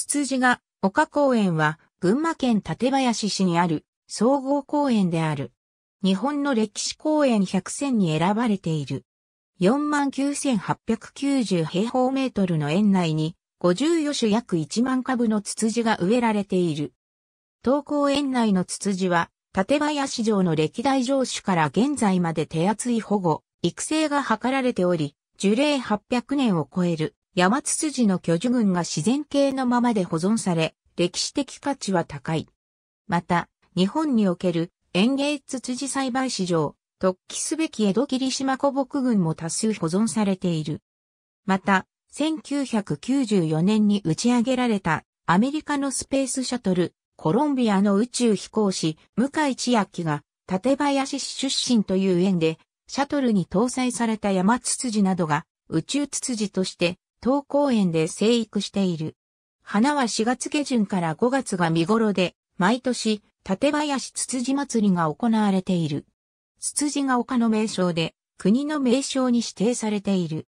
ツツジが丘公園は群馬県館林市にある総合公園である。日本の歴史公園100選に選ばれている。49,890平方メートルの園内に54種約1万株のツツジが植えられている。東公園内のツツジは、館林城の歴代城主から現在まで手厚い保護、育成が図られており、樹齢800年を超える山筒筋の巨樹群が自然系のままで保存され、歴史的価値は高い。また、日本における園芸筒ツ栽培史上、突起すべき江戸霧島古木群も多数保存されている。また、1994年に打ち上げられたアメリカのスペースシャトル、コロンビアの宇宙飛行士、向井千秋が、館林市出身という縁で、シャトルに搭載された山筒ツなどが宇宙筒ツとして東公園で生育している。花は4月下旬から5月が見頃で、毎年、縦林つつじ祭りが行われている。つつじが丘の名称で、国の名称に指定されている。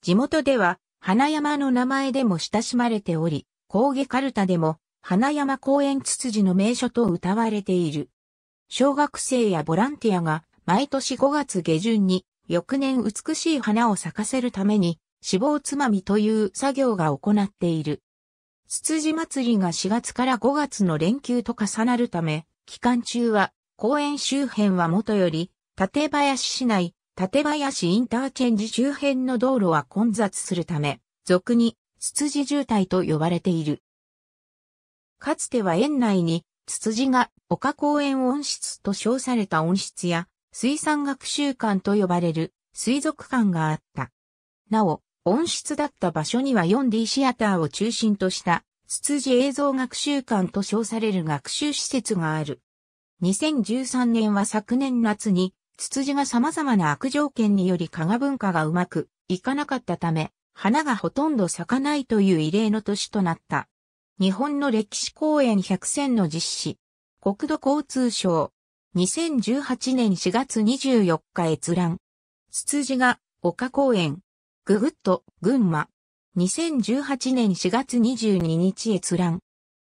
地元では、花山の名前でも親しまれており、高下カルタでも、花山公園つつじの名所と歌われている。小学生やボランティアが、毎年5月下旬に、翌年美しい花を咲かせるために、死亡つまみという作業が行っている。つつじ祭りが4月から5月の連休と重なるため、期間中は公園周辺はもとより、立林市内、立林インターチェンジ周辺の道路は混雑するため、俗に、つつじ渋滞と呼ばれている。かつては園内に、つつじが丘公園温室と称された温室や、水産学習館と呼ばれる水族館があった。なお、温室だった場所には 4D シアターを中心とした、ツツジ映像学習館と称される学習施設がある。2013年は昨年夏に、ツツジが様々な悪条件により加賀文化がうまくいかなかったため、花がほとんど咲かないという異例の年となった。日本の歴史公園100選の実施。国土交通省。2018年4月24日閲覧。ツツジが丘公園、ググッと、群馬。2018年4月22日閲覧。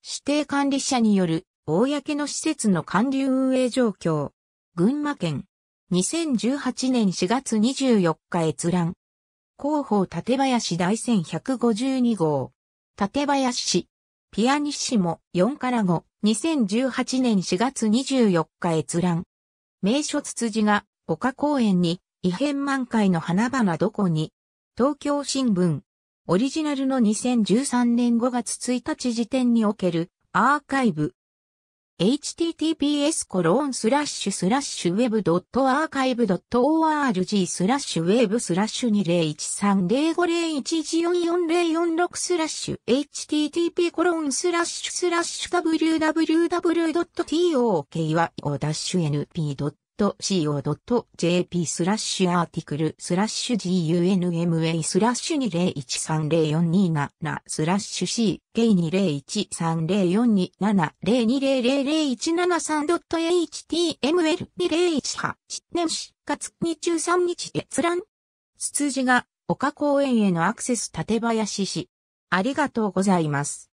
指定管理者による、公の施設の管理運営状況。群馬県。2018年4月24日閲覧。広報立林大戦152号。立林市。ピアニッシモ4から5。2018年4月24日閲覧。名所つつじが丘公園に異変満開の花々どこに東京新聞。オリジナルの2013年5月1日時点におけるアーカイブ。https コロンスラッシュスラッシュウェブドットアーカイブドット org スラッシュウェブスラッシュ20130501144046スラッシュ http コロンスラッシュスラッシュ www.tokyo-np.com r c o j p スラッシュアーティクルスラッシュ gunma スラッシュ20130427スラッシュ ck2013042702000173.html2018 年4月23日閲覧。つつじが丘公園へのアクセス縦林市。ありがとうございます。